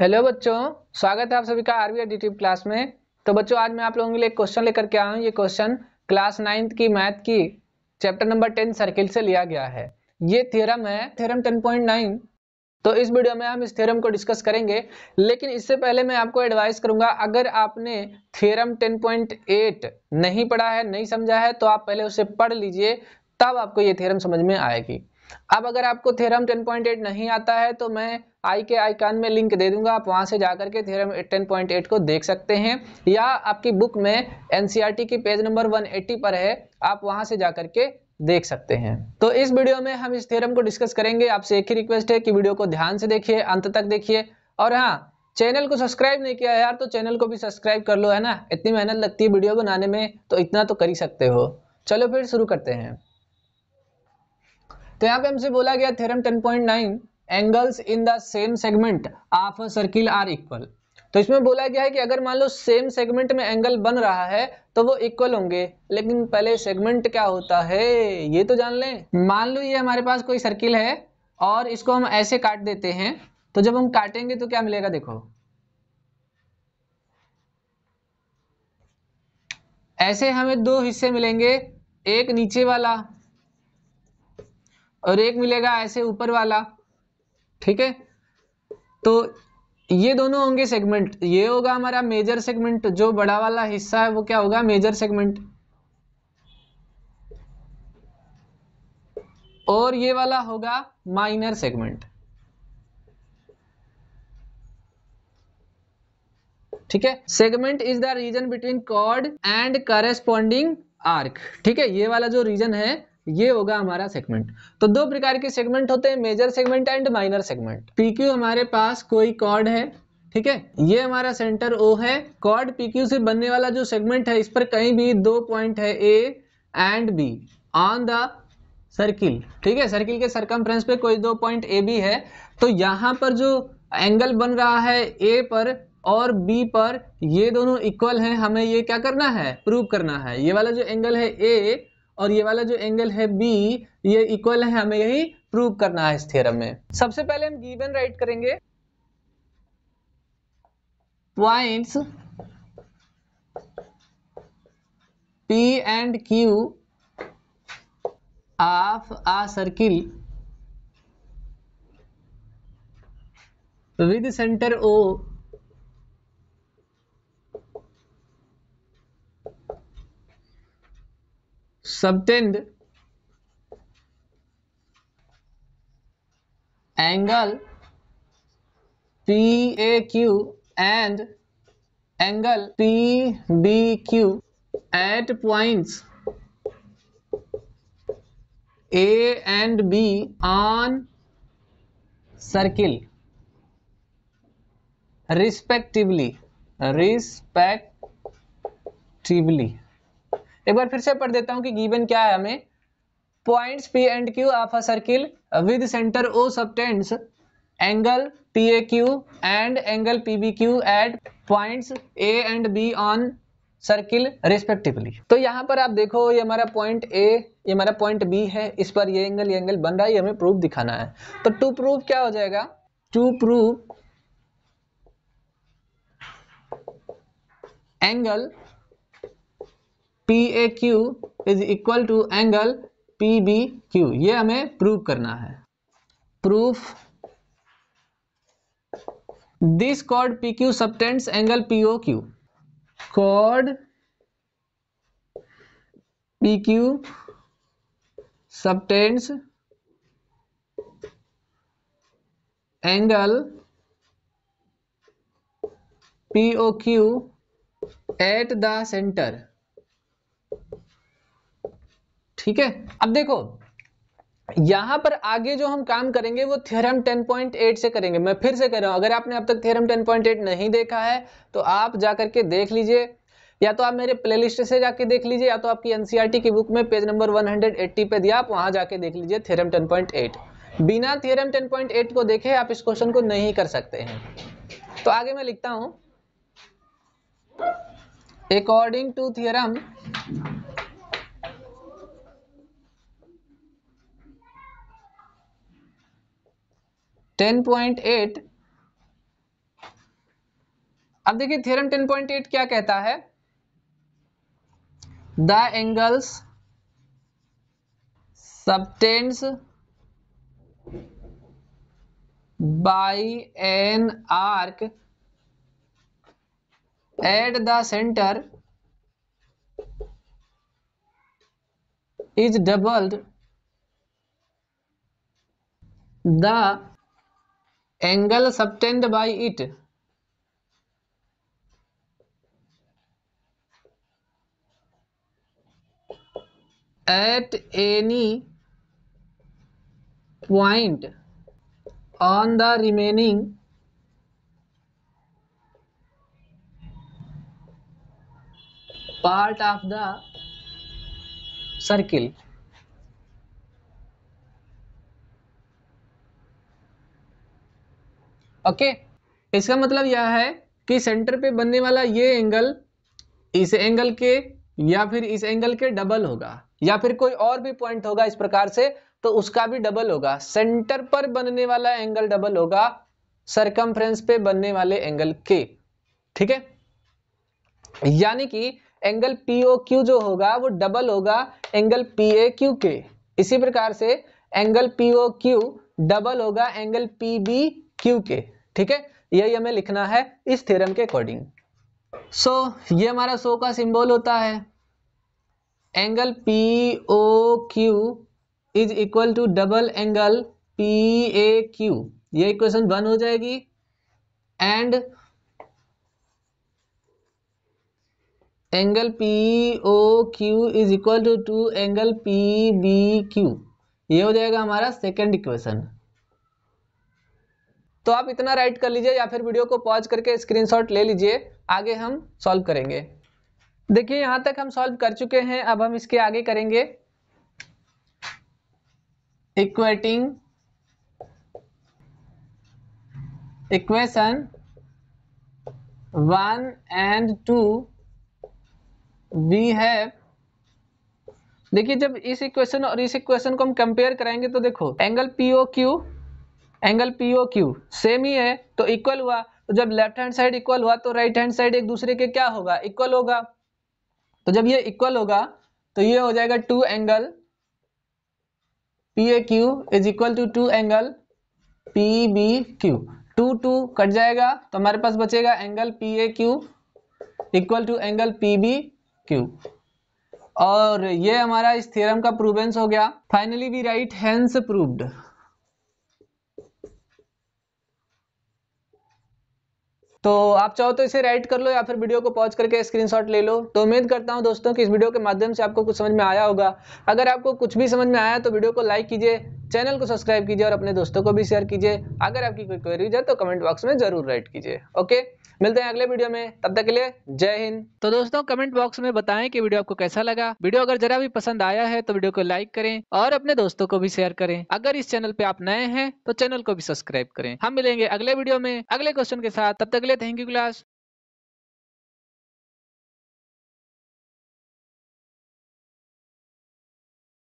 hello बच्चों स्वागत है आप सभी का आरबीआई एडिटिव क्लास में तो बच्चों आज मैं आप लोगों के लिए क्वेश्चन लेकर के आया हूँ ये क्वेश्चन क्लास नाइन्थ की मैथ की चैप्टर नंबर टेन सर्किल से लिया गया है ये थ्योरम है थ्योरम टेन पॉइंट नाइन तो इस वीडियो में हम इस थ्योरम को डिस्कस करेंगे लेकिन इससे पहले मैं आपको एडवाइस करूंगा अगर आपने थ्योरम टेन नहीं पढ़ा है नहीं समझा है तो आप पहले उसे पढ़ लीजिए तब आपको ये थेरम समझ में आएगी अब अगर आपको थेरम 10.8 नहीं आता है तो मैं आई के आइकान में लिंक दे दूंगा आप वहां से जाकर के थ्योरम 10.8 को देख सकते हैं या आपकी बुक में एनसीईआरटी e की पेज नंबर 180 पर है आप वहां से जाकर के देख सकते हैं तो इस वीडियो में हम इस थ्योरम को डिस्कस करेंगे आपसे एक ही रिक्वेस्ट है कि वीडियो को ध्यान से देखिए अंत तक देखिए और हाँ चैनल को सब्सक्राइब नहीं किया यार तो चैनल को भी सब्सक्राइब कर लो है ना इतनी मेहनत लगती है वीडियो बनाने में तो इतना तो कर ही सकते हो चलो फिर शुरू करते हैं तो यहाँ पे हमसे बोला गया theorem 10.9 angles in the same segment of a circle are equal तो इसमें बोला गया है कि अगर मान लो सेम सेगमेंट में एंगल बन रहा है तो वो इक्वल होंगे लेकिन पहले सेगमेंट क्या होता है ये तो जान लें मान लो ये हमारे पास कोई सर्किल है और इसको हम ऐसे काट देते हैं तो जब हम काटेंगे तो क्या मिलेगा देखो ऐसे हमें दो हिस्से मिलेंगे एक नीचे वाला और एक मिलेगा ऐसे ऊपर वाला ठीक है तो ये दोनों होंगे सेगमेंट ये होगा हमारा मेजर सेगमेंट जो बड़ा वाला हिस्सा है वो क्या होगा मेजर सेगमेंट और ये वाला होगा माइनर सेगमेंट ठीक है segment is the region between chord and corresponding arc ठीक है ये वाला जो रीजन है ये होगा हमारा सेगमेंट तो दो प्रकार के सेगमेंट होते हैं major segment and minor segment PQ हमारे पास कोई कॉर्ड है ठीक है ये हमारा सेंटर ओ है कॉर्ड पीक्यू से बनने वाला जो सेगमेंट है इस पर कहीं भी दो पॉइंट है A and B on the circle ठीक है सर्किल के सरकम पे कोई दो पॉइंट ए बी है तो यहां पर जो एंगल बन रहा है ए पर और बी पर ये दोनों इक्वल हैं हमें ये क्या करना है प्रूव करना है ये वाला जो एंगल है ए और ये वाला जो एंगल है बी ये इक्वल है हमें यही प्रूव करना है इस थ्योरम में सबसे पहले हम गिवन राइट करेंगे points P and Q of a circle with centre O subtend angle PAQ and angle PBQ at points A and B on circle respectively respectively एक बार फिर से पढ़ देता हूँ कि गिवन क्या है हमें points P and Q of a circle with centre O subtends angle P A Q and angle P B Q at points A and B on circle respectively तो यहाँ पर आप देखो ये हमारा पॉइंट ए ये हमारा पॉइंट बी है इस पर ये एंगल ये एंगल बन रहा है हमें प्रूफ दिखाना है तो टू प्रूफ क्या हो जाएगा to proof angle P A Q is equal to angle P B Q ये हमें प्रूव करना है proof this chord P Q subtends angle P O Q chord P Q subtends angle P O Q at the centre ठीक है अब देखो यहां पर आगे जो हम काम करेंगे वो थ्योरम 10.8 से करेंगे मैं फिर से कह रहा हूं अगर आपने अब तक थ्योरम 10.8 नहीं देखा है तो आप जाकर के देख लीजिए या तो आप मेरे प्लेलिस्ट से जाके देख लीजिए या तो आपकी एनसीईआरटी e की बुक में पेज नंबर 180 पे दिया आप वहां जाके देख लीजिए थ्योरम 10.8 बिना थ्योरम 10.8 को देखे आप इस क्वेश्चन को नहीं कर सकते हैं तो आगे मैं लिखता हूं अकॉर्डिंग टू थ्योरम 10.8 अब देखिए थ्योरम 10.8 क्या कहता है द एंगल्स सबटेंस by an arc at the center is doubled the angle subtended by it at any point on the remaining part of the circle okay इसका मतलब यह है कि सेंटर पे बनने वाला ये एंगल इस एंगल के या फिर इस एंगल के डबल होगा या फिर कोई और भी पॉइंट होगा इस प्रकार से तो उसका भी डबल होगा सेंटर पर बनने वाला एंगल डबल होगा सरकमफ्रेंस पे बनने वाले एंगल के ठीक है यानी कि एंगल पीओ क्यू जो होगा वो डबल होगा एंगल पी ए क्यू के इसी प्रकार से एंगल पीओ क्यू डबल होगा एंगल पी बी क्यू के ठीक है यही हमें लिखना है इस थ्योरम के अकॉर्डिंग सो so, ये हमारा सो का सिंबल होता है angle P O Q is equal to double angle P A Q ये इक्वेशन वन हो जाएगी and angle P O Q is equal to two angle P B Q ये हो जाएगा हमारा सेकेंड इक्वेशन तो आप इतना राइट कर लीजिए या फिर वीडियो को पॉज करके स्क्रीनशॉट ले लीजिए आगे हम सॉल्व करेंगे देखिए यहां तक हम सॉल्व कर चुके हैं अब हम इसके आगे करेंगे equating equation one and two we है देखिए जब इस इक्वेशन और इस इक्वेशन को हम कंपेयर करेंगे तो देखो angle PO Q angle P O Q same ही है तो इक्वल हुआ तो जब लेफ्ट हैंड साइड इक्वल हुआ तो राइट हैंड साइड एक दूसरे के क्या होगा इक्वल होगा तो जब ये इक्वल होगा तो ये हो जाएगा two angle P A Q is equal to two angle P B Q two two कट जाएगा तो हमारे पास बचेगा angle P A Q equal to angle P B Q और ये हमारा इस थ्योरम का प्रूवेंस हो गया finally we write hence proved तो आप चाहो तो इसे राइट कर लो या फिर वीडियो को पॉज करके स्क्रीनशॉट ले लो तो उम्मीद करता हूँ दोस्तों कि इस वीडियो के माध्यम से आपको कुछ समझ में आया होगा अगर आपको कुछ भी समझ में आया तो वीडियो को लाइक कीजिए चैनल को सब्सक्राइब कीजिए और अपने दोस्तों को भी शेयर कीजिए अगर आपकी कोई क्वेरीज है तो कमेंट बॉक्स में जरूर राइट कीजिए ओके मिलते हैं अगले वीडियो में तब तक के लिए जय हिंद तो दोस्तों कमेंट बॉक्स में बताएं कि वीडियो आपको कैसा लगा वीडियो अगर जरा भी पसंद आया है तो वीडियो को लाइक करें और अपने दोस्तों को भी शेयर करें अगर इस चैनल पे आप नए हैं तो चैनल को भी सब्सक्राइब करें हम मिलेंगे अगले वीडियो में अगले क्वेश्चन के साथ तब तक के लिए थैंक यू क्लास